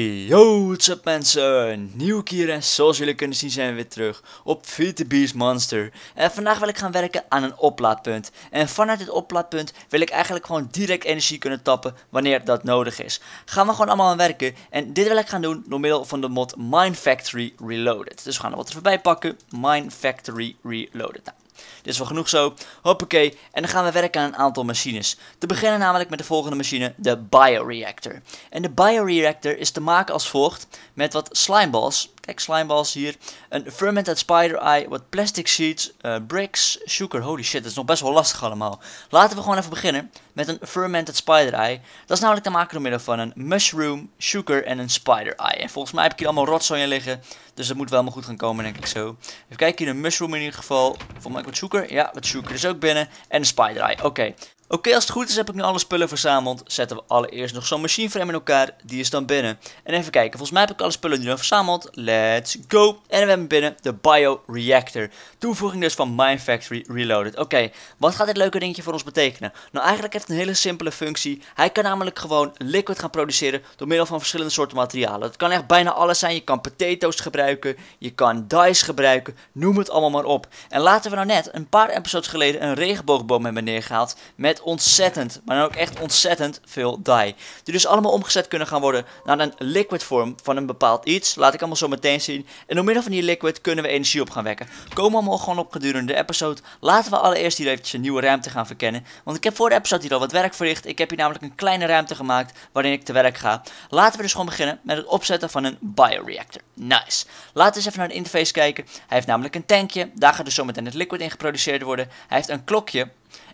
Yo, what's up mensen? Nieuw keer en zoals jullie kunnen zien zijn we weer terug op Feed Beast Monster. En vandaag wil ik gaan werken aan een oplaadpunt. En vanuit dit oplaadpunt wil ik eigenlijk gewoon direct energie kunnen tappen wanneer dat nodig is. Gaan we gewoon allemaal aan werken. En dit wil ik gaan doen door middel van de mod Mine Factory Reloaded. Dus we gaan er wat voorbij pakken. Mine Factory Reloaded. Nou, dit is wel genoeg zo. Hoppakee. En dan gaan we werken aan een aantal machines. Te beginnen namelijk met de volgende machine, de bioreactor. En de bioreactor is te maken als volgt met wat slimeballs Kijk, slimeballs hier. Een fermented spider eye, wat plastic sheets eh, bricks, sugar. Holy shit, dat is nog best wel lastig allemaal. Laten we gewoon even beginnen met een fermented spider eye. Dat is namelijk te maken door middel van een mushroom, sugar en een spider eye. En volgens mij heb ik hier allemaal rotzooi in liggen. Dus dat moet wel maar goed gaan komen, denk ik zo. Even kijken, hier een mushroom in ieder geval. Volgens mij wat sugar. Ja, wat sugar is ook binnen. En een spider eye, oké. Oké, als het goed is heb ik nu alle spullen verzameld. Zetten we allereerst nog zo'n machine frame in elkaar. Die is dan binnen. En even kijken, volgens mij heb ik alle spullen nu dan verzameld. Let's go. En we hebben binnen de bioreactor. Toevoeging dus van Mine Factory Reloaded. Oké, wat gaat dit leuke dingetje voor ons betekenen? Nou, eigenlijk heeft het een hele simpele functie. Hij kan namelijk gewoon liquid gaan produceren door middel van verschillende soorten materialen. Het kan echt bijna alles zijn. Je kan potatoes gebruiken, je kan dice gebruiken, noem het allemaal maar op. En laten we nou net een paar episodes geleden een regenboogboom hebben neergehaald met ontzettend, maar dan ook echt ontzettend veel die. Die dus allemaal omgezet kunnen gaan worden naar een liquid vorm van een bepaald iets. Laat ik allemaal zo meteen zien. En door middel van die liquid kunnen we energie op gaan wekken. Komen allemaal gewoon op gedurende de episode. Laten we allereerst hier eventjes een nieuwe ruimte gaan verkennen. Want ik heb voor de episode hier al wat werk verricht. Ik heb hier namelijk een kleine ruimte gemaakt waarin ik te werk ga. Laten we dus gewoon beginnen met het opzetten van een bioreactor. Nice. Laten we eens even naar de interface kijken. Hij heeft namelijk een tankje. Daar gaat dus zometeen het liquid in geproduceerd worden. Hij heeft een klokje.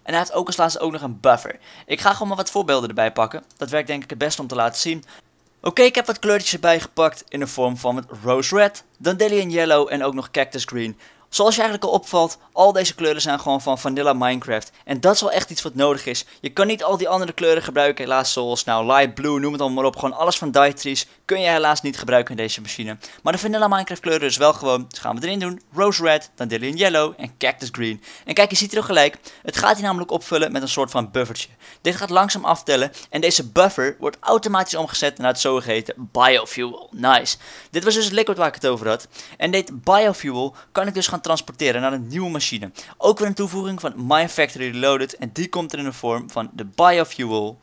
En hij heeft ook als laatste ook nog een buffer. Ik ga gewoon maar wat voorbeelden erbij pakken. Dat werkt denk ik het beste om te laten zien. Oké, ik heb wat kleurtjes erbij gepakt in de vorm van het Rose Red, Dandelion Yellow en ook nog Cactus Green. Zoals je eigenlijk al opvalt, al deze kleuren zijn gewoon van vanilla Minecraft. En dat is wel echt iets wat nodig is. Je kan niet al die andere kleuren gebruiken, helaas zoals nou light blue, noem het allemaal maar op. Gewoon alles van trees kun je helaas niet gebruiken in deze machine. Maar de vanilla Minecraft kleuren is wel gewoon, dus gaan we erin doen. Rose Red, dan Dandelion Yellow en Cactus Green. En kijk, je ziet er gelijk, het gaat hier namelijk opvullen met een soort van buffertje. Dit gaat langzaam aftellen en deze buffer wordt automatisch omgezet naar het zogeheten biofuel. Nice. Dit was dus het liquid waar ik het over had. En dit biofuel kan ik dus gaan transporteren naar een nieuwe machine. Ook weer een toevoeging van My Factory Reloaded en die komt er in de vorm van de biofuel,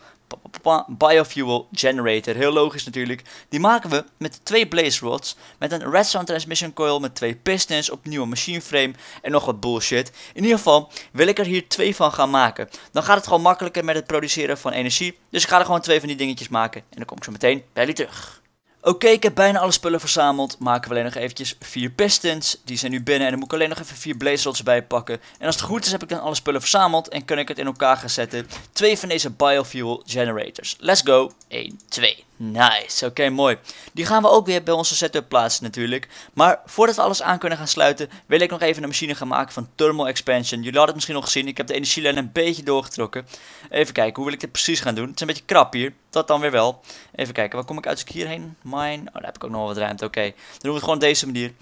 biofuel generator. Heel logisch natuurlijk. Die maken we met twee blaze rods, met een redstone transmission coil, met twee pistons, opnieuw een machine frame en nog wat bullshit. In ieder geval wil ik er hier twee van gaan maken. Dan gaat het gewoon makkelijker met het produceren van energie. Dus ik ga er gewoon twee van die dingetjes maken en dan kom ik zo meteen bij jullie terug. Oké, ik heb bijna alle spullen verzameld. Maken we alleen nog eventjes vier pistons. Die zijn nu binnen en dan moet ik alleen nog even vier blaze bij pakken. En als het goed is heb ik dan alle spullen verzameld en kan ik het in elkaar gaan zetten. Twee van deze biofuel generators. Let's go. 1, 2. Nice, oké mooi. Die gaan we ook weer bij onze setup plaatsen natuurlijk. Maar voordat we alles aan kunnen gaan sluiten, wil ik nog even een machine gaan maken van Thermal Expansion. Jullie hadden het misschien nog gezien, ik heb de energielijn een beetje doorgetrokken. Even kijken, hoe wil ik dit precies gaan doen? Het is een beetje krap hier, dat dan weer wel. Even kijken, waar kom ik uit als ik hierheen? Mine, oh daar heb ik ook nog wat ruimte, oké. Dan doen we het gewoon op deze manier.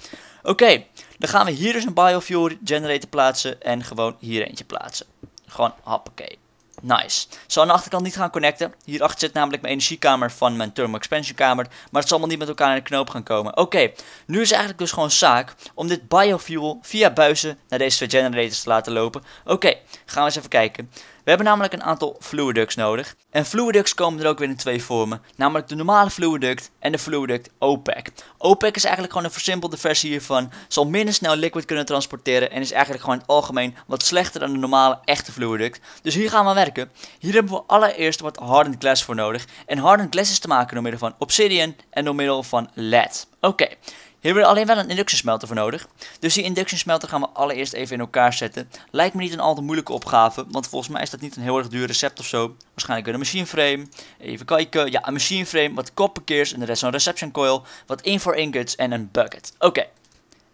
Oké, dan gaan we hier dus een biofuel generator plaatsen en gewoon hier eentje plaatsen. Gewoon, hoppakee. Nice. Zal aan de achterkant niet gaan connecten. Hierachter zit namelijk mijn energiekamer van mijn thermal expansion kamer. Maar het zal allemaal niet met elkaar in de knoop gaan komen. Oké, nu is eigenlijk dus gewoon zaak om dit biofuel via buizen naar deze twee generators te laten lopen. Oké, gaan we eens even kijken. We hebben namelijk een aantal Fluiducts nodig. En Fluiducts komen er ook weer in twee vormen. Namelijk de normale Fluiduct en de Fluiduct OPEC. OPEC is eigenlijk gewoon een versimpelde versie hiervan. Zal minder snel liquid kunnen transporteren en is eigenlijk gewoon in het algemeen wat slechter dan de normale echte Fluiduct. Dus hier gaan we werken. Hier hebben we allereerst wat hardened glass voor nodig. En hardened glass is te maken door middel van obsidian en door middel van lead. Oké. Hier hebben we alleen wel een inductiesmelter voor nodig. Dus die inductiesmelter gaan we allereerst even in elkaar zetten. Lijkt me niet een al te moeilijke opgave, want volgens mij is dat niet een heel erg duur recept of zo. Waarschijnlijk een machine frame. Even kijken. Ja, een machine frame, wat koppenkeers en de rest een reception coil, wat in voor ingots en een bucket. Oké.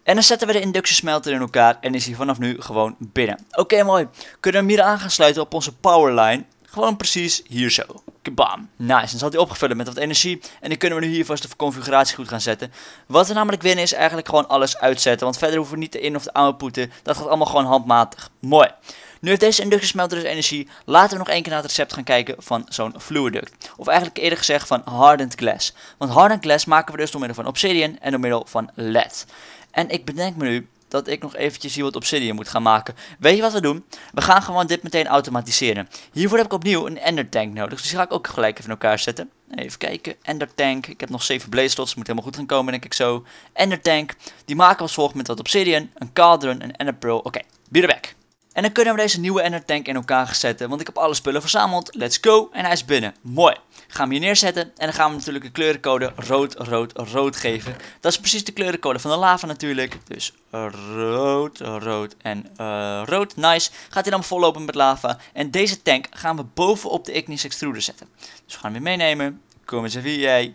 En dan zetten we de inductiesmelter in elkaar en is hij vanaf nu gewoon binnen. Oké, mooi. Kunnen we hem hier aan gaan sluiten op onze powerline. Gewoon precies hier zo. Kabam. Nice. Dan zal hij opgevuld met wat energie. En die kunnen we nu hier vast de configuratie goed gaan zetten. Wat we namelijk winnen is eigenlijk gewoon alles uitzetten. Want verder hoeven we niet de in- of de outputten. Dat gaat allemaal gewoon handmatig. Mooi. Nu heeft deze inductiesmelter dus energie. Laten we nog één keer naar het recept gaan kijken van zo'n fluiduct. Of eigenlijk eerder gezegd van hardened glass. Want hardened glass maken we dus door middel van obsidian en door middel van LED. En ik bedenk me nu, dat ik nog eventjes hier wat obsidian moet gaan maken. Weet je wat we doen? We gaan gewoon dit meteen automatiseren. Hiervoor heb ik opnieuw een ender tank nodig. Dus die ga ik ook gelijk even in elkaar zetten. Even kijken. Ender tank. Ik heb nog 7 blaze slots. Moet helemaal goed gaan komen denk ik zo. Ender tank. Die maken we als volgt met wat obsidian. Een cauldron. Een ender pearl. Oké. Okay. back. En dan kunnen we deze nieuwe tank in elkaar zetten. Want ik heb alle spullen verzameld. Let's go. En hij is binnen. Mooi. Gaan we hier neerzetten. En dan gaan we natuurlijk de kleurencode rood, rood, rood geven. Dat is precies de kleurencode van de lava natuurlijk. Dus rood, rood en eh, rood. Nice. Gaat hij dan vollopen met lava. En deze tank gaan we bovenop de Ignis Extruder zetten. Dus we gaan hem weer meenemen. Kom eens even hier.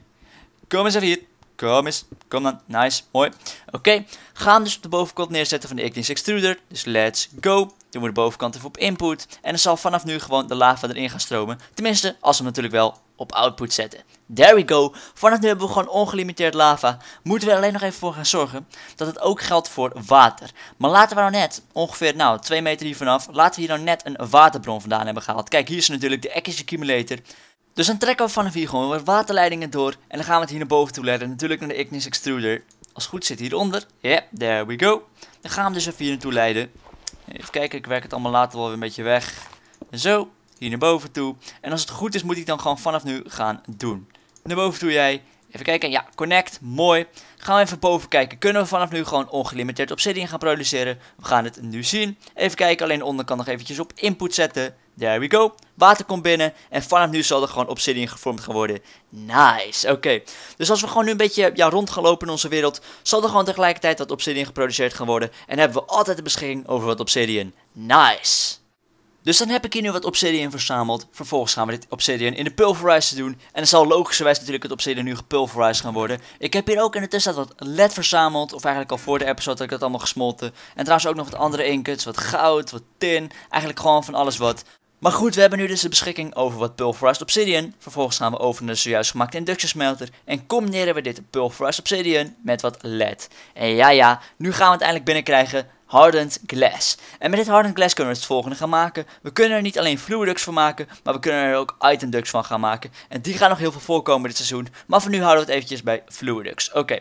Kom eens even hier. Kom eens. Kom dan. Nice. Mooi. Oké. gaan we dus op de bovenkant neerzetten van de Ignis Extruder. Dus let's go. Doen we de bovenkant even op input. En dan zal vanaf nu gewoon de lava erin gaan stromen. Tenminste, als we hem natuurlijk wel op output zetten. There we go. Vanaf nu hebben we gewoon ongelimiteerd lava. Moeten we er alleen nog even voor gaan zorgen dat het ook geldt voor water. Maar laten we nou net, ongeveer nou 2 meter hier vanaf, laten we hier nou net een waterbron vandaan hebben gehaald. Kijk, hier is natuurlijk de Ekkis Accumulator. Dus dan trekken we vanaf hier gewoon wat waterleidingen door. En dan gaan we het hier naar boven toe leiden. Natuurlijk naar de Ignis Extruder. Als het goed zit hieronder. Yeah, there we go. Dan gaan we hem dus even hier naartoe leiden. Even kijken, ik werk het allemaal later wel weer een beetje weg. Zo, hier naar boven toe. En als het goed is moet ik dan gewoon vanaf nu gaan doen. Naar boven toe jij. Even kijken, ja, connect, mooi. Gaan we even boven kijken, kunnen we vanaf nu gewoon ongelimiteerd obsidian gaan produceren? We gaan het nu zien. Even kijken, alleen onder kan nog eventjes op input zetten. There we go. Water komt binnen. En vanaf nu zal er gewoon obsidian gevormd gaan worden. Nice. Oké. Dus als we gewoon nu een beetje ja, rond gaan lopen in onze wereld. Zal er gewoon tegelijkertijd wat obsidian geproduceerd gaan worden. En hebben we altijd de beschikking over wat obsidian. Nice. Dus dan heb ik hier nu wat obsidian verzameld. Vervolgens gaan we dit obsidian in de pulverizer doen. En dan zal logischerwijs natuurlijk het obsidian nu gepulverized gaan worden. Ik heb hier ook in de tussentijd wat led verzameld. Of eigenlijk al voor de episode had ik dat allemaal gesmolten. En trouwens ook nog wat andere inkuts. Wat goud, wat tin. Eigenlijk gewoon van alles wat. Maar goed, we hebben nu dus de beschikking over wat pulverized obsidian. Vervolgens gaan we over naar de zojuist gemaakte inductiesmelter. En combineren we dit pulverized obsidian met wat led. En ja ja, nu gaan we het eindelijk binnenkrijgen Hardened glass. En met dit Hardened glass kunnen we het volgende gaan maken. We kunnen er niet alleen fluidux van maken, maar we kunnen er ook itemdux van gaan maken. En die gaan nog heel veel voorkomen dit seizoen, maar voor nu houden we het eventjes bij fluidux. Oké.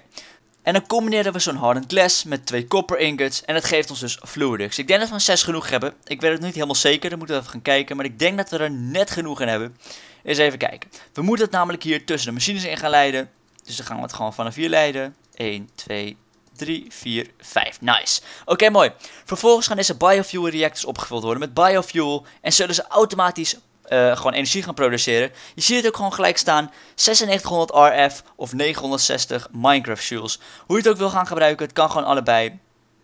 En dan combineren we zo'n hardened glass met twee copper ingots. En dat geeft ons dus fluidux. Ik denk dat we een 6 genoeg hebben. Ik weet het niet helemaal zeker. Dan moeten we even gaan kijken. Maar ik denk dat we er net genoeg in hebben. Eens even kijken. We moeten het namelijk hier tussen de machines in gaan leiden. Dus dan gaan we het gewoon vanaf hier leiden. 1, 2, 3, 4, 5. Nice. Oké, mooi. Vervolgens gaan deze biofuel reactors opgevuld worden met biofuel. En zullen ze automatisch eh, gewoon energie gaan produceren. Je ziet het ook gewoon gelijk staan. 9600 RF of 960 Minecraft fuels. Hoe je het ook wil gaan gebruiken, het kan gewoon allebei.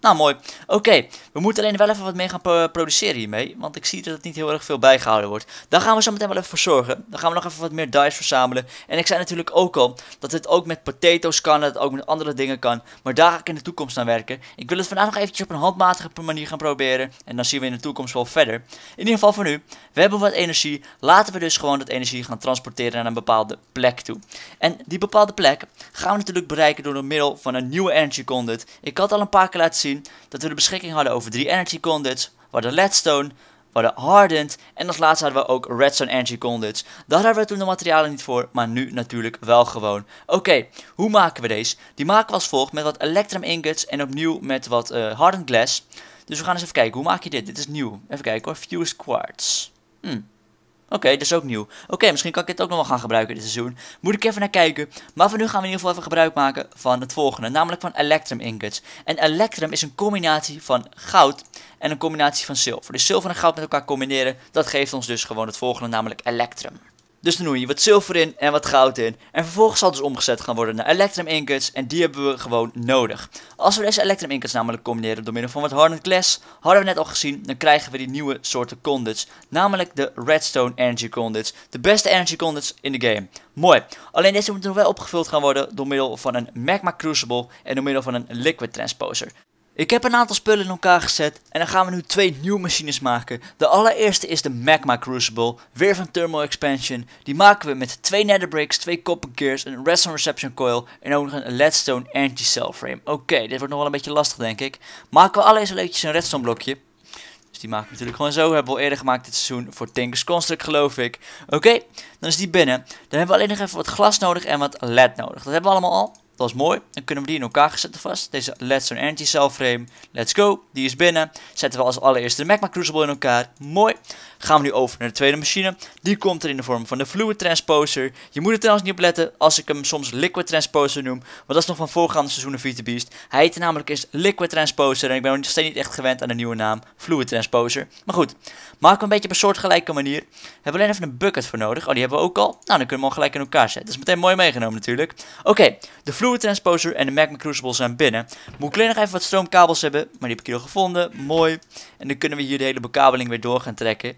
Nou, mooi. Oké, we moeten alleen wel even wat mee gaan produceren hiermee. Want ik zie dat het niet heel erg veel bijgehouden wordt. Daar gaan we zo meteen wel even voor zorgen. Dan gaan we nog even wat meer dice verzamelen. En ik zei natuurlijk ook al dat het ook met potatoes kan. Dat het ook met andere dingen kan. Maar daar ga ik in de toekomst aan werken. Ik wil het vandaag nog eventjes op een handmatige manier gaan proberen. En dan zien we in de toekomst wel verder. In ieder geval voor nu. We hebben wat energie. Laten we dus gewoon dat energie gaan transporteren naar een bepaalde plek toe. En die bepaalde plek gaan we natuurlijk bereiken door middel van een nieuwe energy conduit. Ik had al een paar keer laten zien dat we de beschikking hadden over drie Energy Condits. We hadden Leadstone, we hadden Hardened en als laatste hadden we ook Redstone Energy Condits. Daar hadden we toen de materialen niet voor, maar nu natuurlijk wel gewoon. Oké, hoe maken we deze? Die maken we als volgt met wat Electrum Ingots en opnieuw met wat uh, Hardened Glass. Dus we gaan eens even kijken, hoe maak je dit? Dit is nieuw. Even kijken hoor, Fused Quartz. Hmm. Oké, dat is ook nieuw. Oké, misschien kan ik het ook nog wel gaan gebruiken dit seizoen. Moet ik even naar kijken. Maar voor nu gaan we in ieder geval even gebruik maken van het volgende. Namelijk van Electrum Ingots. En Electrum is een combinatie van goud en een combinatie van zilver. Dus zilver en goud met elkaar combineren, dat geeft ons dus gewoon het volgende, namelijk Electrum. Dus dan doen je wat zilver in en wat goud in. En vervolgens zal het dus omgezet gaan worden naar Electrum Ingots. En die hebben we gewoon nodig. Als we deze Electrum Ingots namelijk combineren door middel van wat hardened glass. Hadden we net al gezien, dan krijgen we die nieuwe soorten condits. Namelijk de Redstone Energy Condits. De beste Energy Condits in de game. Mooi. Alleen deze moeten nog wel opgevuld gaan worden door middel van een Magma Crucible. En door middel van een Liquid Transposer. Ik heb een aantal spullen in elkaar gezet en dan gaan we nu twee nieuwe machines maken. De allereerste is de Magma Crucible, weer van Thermal Expansion. Die maken we met twee nether bricks, twee copper gears, een redstone reception coil en ook nog een leadstone anti-cell frame. Oké, dit wordt nog wel een beetje lastig denk ik. Maken we alleen eventjes een redstone blokje. Dus die maken we natuurlijk gewoon zo. Hebben we al eerder gemaakt dit seizoen voor Tinkers Construct geloof ik. Oké, dan is die binnen. Dan hebben we alleen nog even wat glas nodig en wat LED nodig. Dat hebben we allemaal al. Dat is mooi. Dan kunnen we die in elkaar zetten vast. Deze Let's Turn Energy Cell Frame. Let's go. Die is binnen. Zetten we als allereerste de Magma Crucible in elkaar. Mooi. Gaan we nu over naar de tweede machine. Die komt er in de vorm van de Fluid Transposer. Je moet er trouwens niet op letten als ik hem soms Liquid Transposer noem. Want dat is nog van voorgaande seizoenen Vita Beast. Hij heette namelijk eens Liquid Transposer. En ik ben nog steeds niet echt gewend aan de nieuwe naam. Fluid Transposer. Maar goed. Maken we een beetje op een soortgelijke manier. We hebben alleen even een bucket voor nodig. Oh, die hebben we ook al. Nou, dan kunnen we hem al gelijk in elkaar zetten. Dat is meteen mooi meegenomen natuurlijk. Oké. de Fluid Fluid Transposer en de Magma Crucible zijn binnen. Moet ik alleen nog even wat stroomkabels hebben, maar die heb ik hier al gevonden. Mooi. En dan kunnen we hier de hele bekabeling weer door gaan trekken.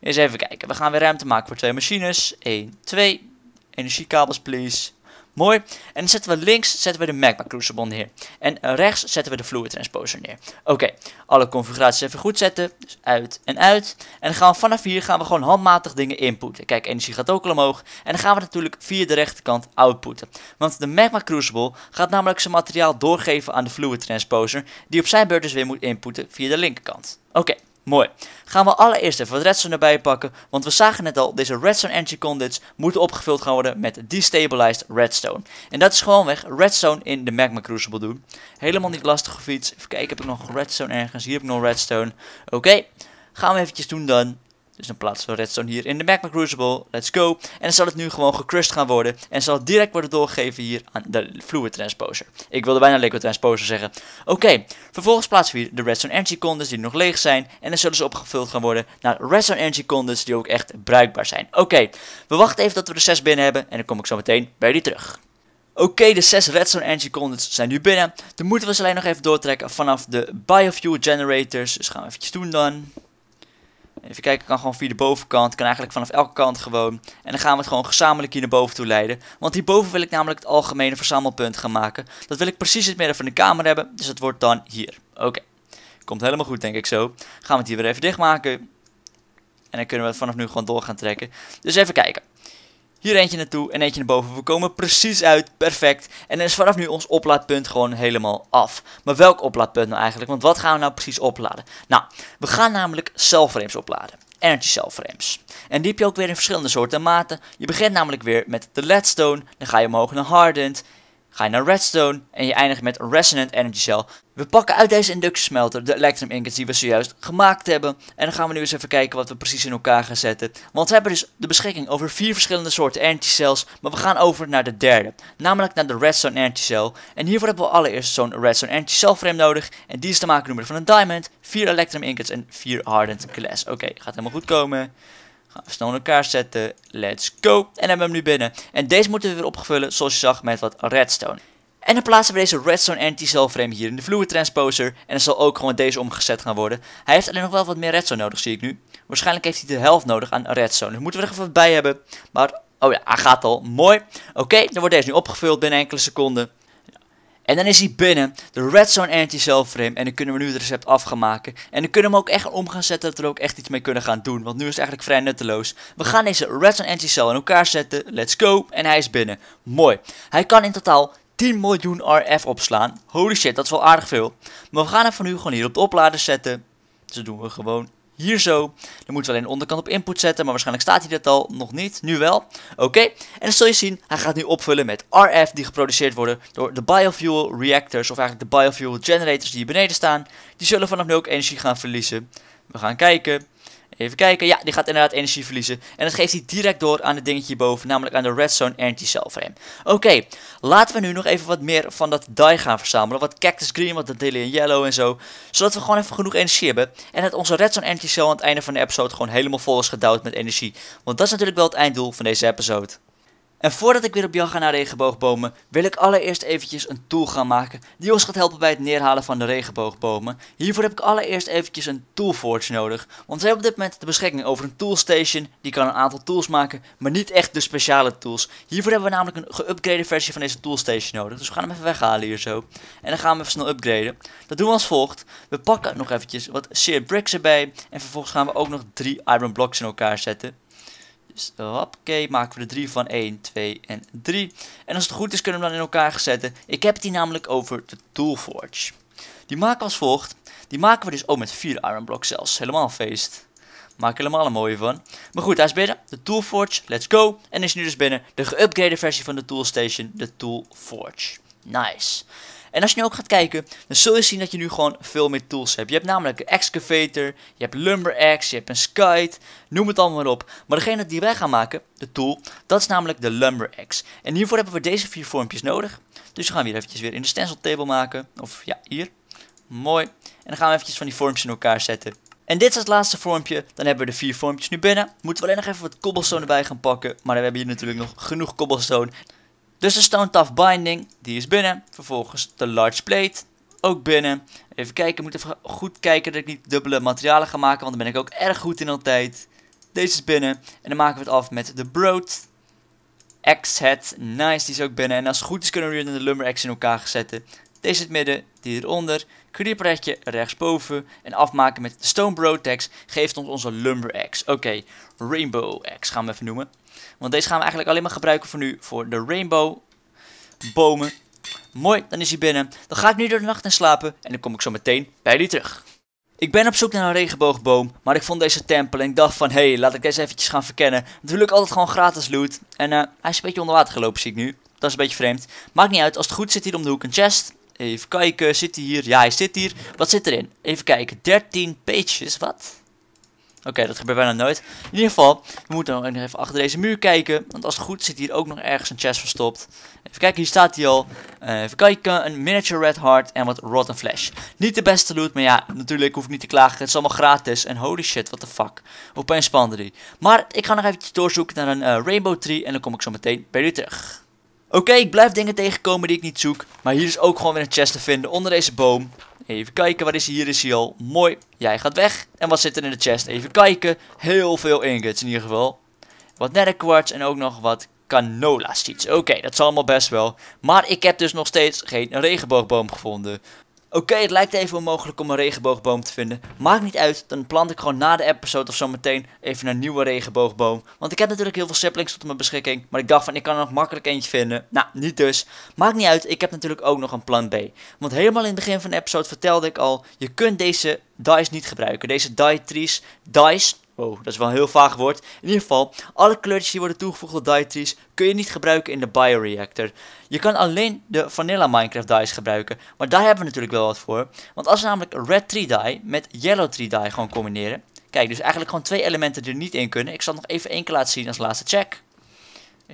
Eens even kijken. We gaan weer ruimte maken voor twee machines. 1, 2. Energiekabels, please. Mooi. En dan zetten we links zetten we de magma crucible neer. En rechts zetten we de fluid transposer neer. Oké, alle configuraties even goed zetten. Dus uit en uit. En dan gaan we vanaf hier gaan we gewoon handmatig dingen inputten. Kijk, energie gaat ook al omhoog. En dan gaan we natuurlijk via de rechterkant outputten. Want de magma crucible gaat namelijk zijn materiaal doorgeven aan de fluid transposer. Die op zijn beurt dus weer moet inputten via de linkerkant. Oké, Mooi. Gaan we allereerst even wat redstone erbij pakken, want we zagen net al, deze redstone energy conduits moeten opgevuld gaan worden met destabilized redstone. En dat is gewoonweg redstone in de magma crucible doen. Helemaal niet lastig of iets. Even kijken, heb ik nog redstone ergens? Hier heb ik nog redstone. Oké, gaan we eventjes doen dan. Dus dan plaatsen we redstone hier in de magma crucible. Let's go. En dan zal het nu gewoon gecrushed gaan worden. En zal direct worden doorgegeven hier aan de fluid transposer. Ik wilde bijna liquid transposer zeggen. Oké, vervolgens plaatsen we hier de redstone energy condens die nog leeg zijn. En dan zullen ze opgevuld gaan worden naar redstone energy condens die ook echt bruikbaar zijn. Oké, we wachten even dat we de 6 binnen hebben. En dan kom ik zo meteen bij die terug. Oké, de 6 redstone energy condens zijn nu binnen. Dan moeten we ze alleen nog even doortrekken vanaf de biofuel generators. Dus gaan we eventjes doen dan. Even kijken, ik kan gewoon via de bovenkant. Kan eigenlijk vanaf elke kant gewoon. En dan gaan we het gewoon gezamenlijk hier naar boven toe leiden. Want hierboven wil ik namelijk het algemene verzamelpunt gaan maken. Dat wil ik precies in het midden van de kamer hebben. Dus dat wordt dan hier. Oké. Komt helemaal goed, denk ik zo. Gaan we het hier weer even dichtmaken. En dan kunnen we het vanaf nu gewoon door gaan trekken. Dus even kijken. Hier eentje naartoe en eentje naar boven. We komen precies uit, perfect. En dan is vanaf nu ons oplaadpunt gewoon helemaal af. Maar welk oplaadpunt nou eigenlijk? Want wat gaan we nou precies opladen? Nou, we gaan namelijk cellframes opladen. Energy cellframes En die heb je ook weer in verschillende soorten en maten. Je begint namelijk weer met de leadstone, dan ga je omhoog naar hardened, ga je naar redstone en je eindigt met resonant energy cell. We pakken uit deze inductiesmelter de electrum ingots die we zojuist gemaakt hebben. En dan gaan we nu eens even kijken wat we precies in elkaar gaan zetten. Want we hebben dus de beschikking over vier verschillende soorten energy cells. Maar we gaan over naar de derde, namelijk naar de redstone energy cell. En hiervoor hebben we allereerst zo'n redstone energy cell frame nodig. En die is te maken door van een diamond, vier electrum ingots en vier hardened glass. Oké, gaat helemaal goed komen. Gaan we snel in elkaar zetten. Let's go. En hebben we hem nu binnen. En deze moeten we weer opgevullen, zoals je zag, met wat redstone. En dan plaatsen we deze redstone anti cell frame hier in de fluid transposer. En dan zal ook gewoon deze omgezet gaan worden. Hij heeft alleen nog wel wat meer redstone nodig, zie ik nu. Waarschijnlijk heeft hij de helft nodig aan redstone. Dus moeten we er even wat bij hebben. Maar, oh ja, hij gaat al. Mooi. Oké, dan wordt deze nu opgevuld binnen enkele seconden. En dan is hij binnen. De red zone anti-cell frame. En dan kunnen we nu het recept afgemaken. En dan kunnen we hem ook echt om gaan zetten. Dat we er ook echt iets mee kunnen gaan doen. Want nu is het eigenlijk vrij nutteloos. We gaan deze red zone anti-cell in elkaar zetten. Let's go. En hij is binnen. Mooi. Hij kan in totaal 10 miljoen RF opslaan. Holy shit, dat is wel aardig veel. Maar we gaan hem van nu gewoon hier op de oplader zetten. Dus dat doen we gewoon hier zo. Dan moeten we alleen de onderkant op input zetten, maar waarschijnlijk staat hij dat al. Nog niet, nu wel. Oké, en dan zul je zien, hij gaat nu opvullen met RF die geproduceerd worden door de biofuel reactors, of eigenlijk de biofuel generators die hier beneden staan. Die zullen vanaf nu ook energie gaan verliezen. We gaan kijken. Even kijken, ja, die gaat inderdaad energie verliezen. En dat geeft hij direct door aan het dingetje hierboven, namelijk aan de redstone anti-cell frame. Oké, laten we nu nog even wat meer van dat die gaan verzamelen. Wat cactus green, wat Dandelion yellow en zo. Zodat we gewoon even genoeg energie hebben. En dat onze redstone anti-cell aan het einde van de episode gewoon helemaal vol is gedouwd met energie. Want dat is natuurlijk wel het einddoel van deze episode. En voordat ik weer op jou ga naar regenboogbomen, wil ik allereerst eventjes een tool gaan maken die ons gaat helpen bij het neerhalen van de regenboogbomen. Hiervoor heb ik allereerst eventjes een toolforge nodig, want we hebben op dit moment de beschikking over een toolstation, die kan een aantal tools maken, maar niet echt de speciale tools. Hiervoor hebben we namelijk een geüpgrade versie van deze toolstation nodig, dus we gaan hem even weghalen hier zo. En dan gaan we even snel upgraden. Dat doen we als volgt, we pakken nog eventjes wat sheer bricks erbij en vervolgens gaan we ook nog drie iron blocks in elkaar zetten. Dus, hoppakee, maken we er 3 van. 1, 2 en 3. En als het goed is kunnen we hem dan in elkaar zetten. Ik heb het hier namelijk over de Toolforge. Die maken we als volgt. Die maken we dus ook met 4 iron blocks zelfs. Helemaal feest. Maak er helemaal een mooie van. Maar goed, hij is binnen. De Toolforge, let's go. En is nu dus binnen de geüpgraded versie van de Toolstation, de Toolforge. Nice. En als je nu ook gaat kijken, dan zul je zien dat je nu gewoon veel meer tools hebt. Je hebt namelijk een excavator, je hebt lumber axe, je hebt een skite, noem het allemaal maar op. Maar degene die wij gaan maken, de tool, dat is namelijk de lumber axe. En hiervoor hebben we deze vier vormpjes nodig. Dus we gaan weer eventjes weer in de stencil table maken. Of ja, hier. Mooi. En dan gaan we eventjes van die vormpjes in elkaar zetten. En dit is het laatste vormpje. Dan hebben we de vier vormpjes nu binnen. Moeten we alleen nog even wat cobblestone erbij gaan pakken. Maar we hebben hier natuurlijk nog genoeg cobblestone. Dus de Stone Tough Binding, die is binnen. Vervolgens de Large Plate, ook binnen. Even kijken, ik moet even goed kijken dat ik niet dubbele materialen ga maken, want dan ben ik ook erg goed in altijd. Deze is binnen. En dan maken we het af met de Brood. X-Head, nice, die is ook binnen. En als het goed is kunnen we weer de lumber axe in elkaar zetten. Deze in het midden, die eronder. Creeperetje rechtsboven. En afmaken met de Stone axe geeft ons onze Lumber Axe. Oké, Rainbow Axe gaan we even noemen. Want deze gaan we eigenlijk alleen maar gebruiken voor nu voor de rainbow bomen. Mooi, dan is hij binnen. Dan ga ik nu door de nacht in slapen en dan kom ik zo meteen bij die terug. Ik ben op zoek naar een regenboogboom, maar ik vond deze tempel en ik dacht van, hé, hey, laat ik deze eventjes gaan verkennen. Natuurlijk altijd gewoon gratis loot. En uh, hij is een beetje onder water gelopen, zie ik nu. Dat is een beetje vreemd. Maakt niet uit, als het goed zit hier om de hoek een chest. Even kijken, zit hij hier? Ja, hij zit hier. Wat zit erin? Even kijken, 13 pages, wat? Oké, dat gebeurt bijna nooit. In ieder geval, we moeten nog even achter deze muur kijken. Want als het goed zit hier ook nog ergens een chest verstopt. Even kijken, hier staat hij al. Eh, even kijken, een miniature red heart en wat rotten flesh. Niet de beste loot, maar ja, natuurlijk hoef ik niet te klagen. Het is allemaal gratis. En holy shit, what the fuck. Opeens spande die. Maar ik ga nog eventjes doorzoeken naar een eh, rainbow tree. En dan kom ik zo meteen bij u terug. Oké, ik blijf dingen tegenkomen die ik niet zoek. Maar hier is ook gewoon weer een chest te vinden onder deze boom. Even kijken, wat is Hier is hij al. Mooi. Jij gaat weg. En wat zit er in de chest? Even kijken. Heel veel ingots in ieder geval. Wat quartz en ook nog wat canola seeds. Oké, dat is allemaal best wel. Maar ik heb dus nog steeds geen regenboogboom gevonden. Oké, het lijkt even onmogelijk om een regenboogboom te vinden. Maakt niet uit, dan plant ik gewoon na de episode of zo meteen even een nieuwe regenboogboom. Want ik heb natuurlijk heel veel siblings tot mijn beschikking. Maar ik dacht van, ik kan er nog makkelijk eentje vinden. Nou, niet dus. Maakt niet uit, ik heb natuurlijk ook nog een plan B. Want helemaal in het begin van de episode vertelde ik al, je kunt deze dice niet gebruiken. Deze die trees, dice, Wow, dat is wel een heel vaag woord. In ieder geval, alle kleurtjes die worden toegevoegd die trees, kun je niet gebruiken in de bioreactor. Je kan alleen de vanilla Minecraft dyes gebruiken, maar daar hebben we natuurlijk wel wat voor. Want als we namelijk red tree dye met yellow tree dye gewoon combineren. Kijk, dus eigenlijk gewoon twee elementen die er niet in kunnen. Ik zal nog even één keer laten zien als laatste check.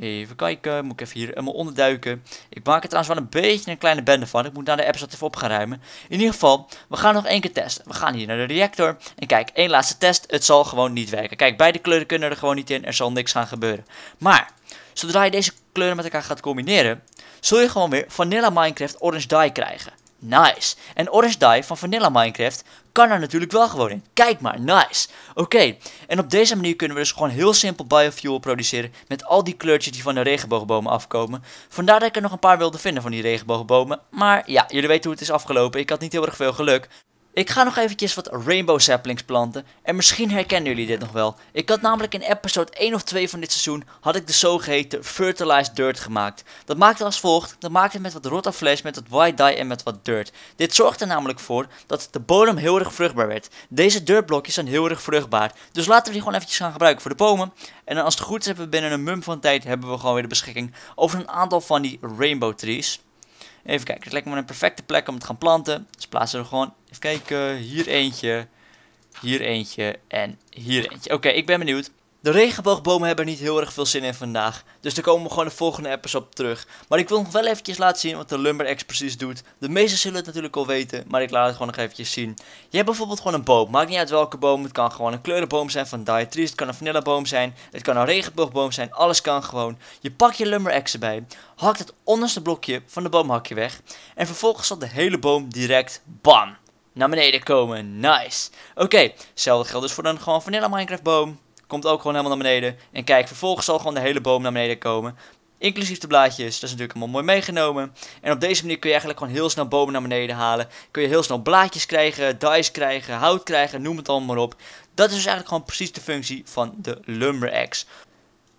Even kijken, moet ik even hier helemaal onderduiken. Ik maak er trouwens wel een beetje een kleine bende van. Ik moet naar de apps even op gaan ruimen. In ieder geval, we gaan nog één keer testen. We gaan hier naar de reactor. En kijk, één laatste test. Het zal gewoon niet werken. Kijk, beide kleuren kunnen er gewoon niet in. Er zal niks gaan gebeuren. Maar, zodra je deze kleuren met elkaar gaat combineren... zul je gewoon weer Vanilla Minecraft Orange Dye krijgen. Nice. En Orange Dye van Vanilla Minecraft kan er natuurlijk wel gewoon in. Kijk maar, nice. Oké, en op deze manier kunnen we dus gewoon heel simpel biofuel produceren met al die kleurtjes die van de regenboogbomen afkomen. Vandaar dat ik er nog een paar wilde vinden van die regenboogbomen, maar ja, jullie weten hoe het is afgelopen. Ik had niet heel erg veel geluk. Ik ga nog eventjes wat rainbow saplings planten en misschien herkennen jullie dit nog wel. Ik had namelijk in episode 1 of 2 van dit seizoen had ik de zogeheten fertilized dirt gemaakt. Dat maakte als volgt, dat maakte met wat fles, met wat white dye en met wat dirt. Dit zorgde namelijk voor dat de bodem heel erg vruchtbaar werd. Deze dirtblokjes zijn heel erg vruchtbaar, dus laten we die gewoon eventjes gaan gebruiken voor de bomen. En dan als het goed is hebben we binnen een mum van tijd hebben we gewoon weer de beschikking over een aantal van die rainbow trees. Even kijken, het lijkt me een perfecte plek om het te gaan planten. Dus plaatsen we er gewoon, even kijken, hier eentje, hier eentje en hier eentje. Oké, ik ben benieuwd. De regenboogbomen hebben er niet heel erg veel zin in vandaag. Dus daar komen we gewoon de volgende episode op terug. Maar ik wil nog wel eventjes laten zien wat de Lumberjack precies doet. De meesten zullen het natuurlijk al weten, maar ik laat het gewoon nog eventjes zien. Je hebt bijvoorbeeld gewoon een boom. Maakt niet uit welke boom. Het kan gewoon een kleurenboom zijn van Diatrice. Het kan een vanilleboom zijn. Het kan een regenboogboom zijn. Alles kan gewoon. Je pakt je Lumberjacks erbij. Hakt het onderste blokje van de boomhakje weg. En vervolgens zal de hele boom direct bam naar beneden komen. Nice. Oké, okay, hetzelfde geldt dus voor dan gewoon vanille Minecraft boom komt ook gewoon helemaal naar beneden. En kijk, vervolgens zal gewoon de hele boom naar beneden komen. Inclusief de blaadjes, dat is natuurlijk allemaal mooi meegenomen. En op deze manier kun je eigenlijk gewoon heel snel bomen naar beneden halen. Kun je heel snel blaadjes krijgen, dice krijgen, hout krijgen, noem het allemaal maar op. Dat is dus eigenlijk gewoon precies de functie van de Lumber Axe.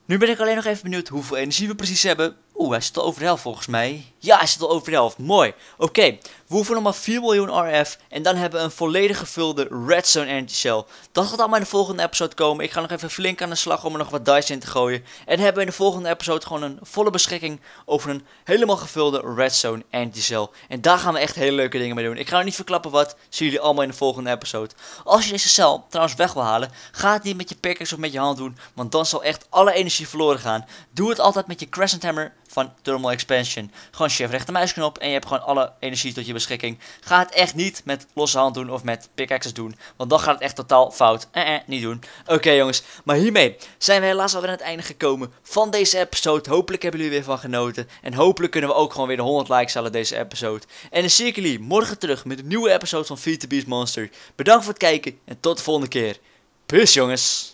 Nu ben ik alleen nog even benieuwd hoeveel energie we precies hebben. Oeh, hij zit al over de helft volgens mij. Ja, hij zit al over de helft. Mooi. Oké, we hoeven nog maar 4 miljoen RF. En dan hebben we een volledig gevulde Redstone Energy Cell. Dat gaat allemaal in de volgende episode komen. Ik ga nog even flink aan de slag om er nog wat dice in te gooien. En dan hebben we in de volgende episode gewoon een volle beschikking over een helemaal gevulde Redstone Energy Cell. En daar gaan we echt hele leuke dingen mee doen. Ik ga nog niet verklappen wat. Zien jullie allemaal in de volgende episode. Als je deze cel trouwens weg wil halen, ga het niet met je pickaxe of met je hand doen. Want dan zal echt alle energie verloren gaan. Doe het altijd met je Crescent Hammer van Thermal Expansion. Gewoon shift rechtermuisknop muisknop en je hebt gewoon alle energie tot je beschikking. Ga het echt niet met losse hand doen of met pickaxes doen. Want dan gaat het echt totaal fout. Eh, eh niet doen. Oké jongens, maar hiermee zijn we helaas alweer aan het einde gekomen van deze episode. Hopelijk hebben jullie er weer van genoten. En hopelijk kunnen we ook gewoon weer de 100 likes halen deze episode. En dan zie ik jullie morgen terug met een nieuwe episode van Feed the Beast Monster. Bedankt voor het kijken en tot de volgende keer. Peace jongens!